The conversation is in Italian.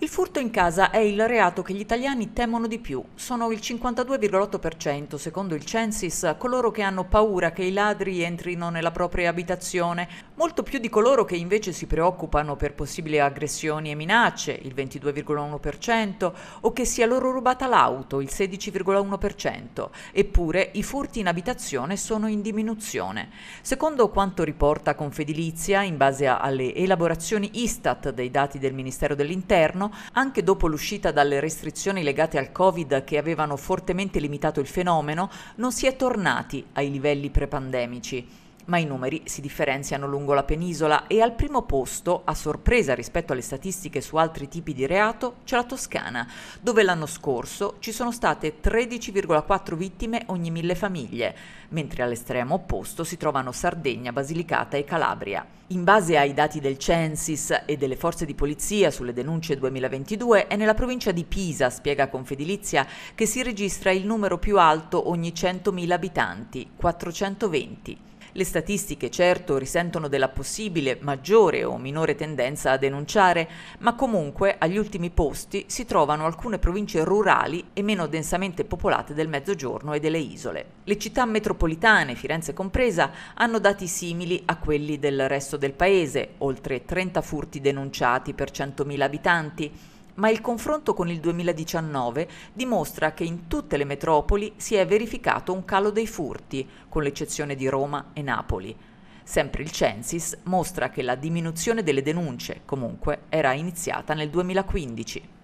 Il furto in casa è il reato che gli italiani temono di più. Sono il 52,8%, secondo il Censis, coloro che hanno paura che i ladri entrino nella propria abitazione, molto più di coloro che invece si preoccupano per possibili aggressioni e minacce, il 22,1%, o che sia loro rubata l'auto, il 16,1%. Eppure i furti in abitazione sono in diminuzione. Secondo quanto riporta Confedilizia, in base alle elaborazioni Istat dei dati del Ministero dell'Interno, anche dopo l'uscita dalle restrizioni legate al Covid che avevano fortemente limitato il fenomeno, non si è tornati ai livelli prepandemici ma i numeri si differenziano lungo la penisola e al primo posto, a sorpresa rispetto alle statistiche su altri tipi di reato, c'è la Toscana, dove l'anno scorso ci sono state 13,4 vittime ogni mille famiglie, mentre all'estremo opposto si trovano Sardegna, Basilicata e Calabria. In base ai dati del Censis e delle forze di polizia sulle denunce 2022, è nella provincia di Pisa, spiega Confedilizia, che si registra il numero più alto ogni 100.000 abitanti, 420. Le statistiche certo risentono della possibile maggiore o minore tendenza a denunciare, ma comunque agli ultimi posti si trovano alcune province rurali e meno densamente popolate del Mezzogiorno e delle isole. Le città metropolitane, Firenze compresa, hanno dati simili a quelli del resto del paese, oltre 30 furti denunciati per 100.000 abitanti, ma il confronto con il 2019 dimostra che in tutte le metropoli si è verificato un calo dei furti, con l'eccezione di Roma e Napoli. Sempre il Censis mostra che la diminuzione delle denunce, comunque, era iniziata nel 2015.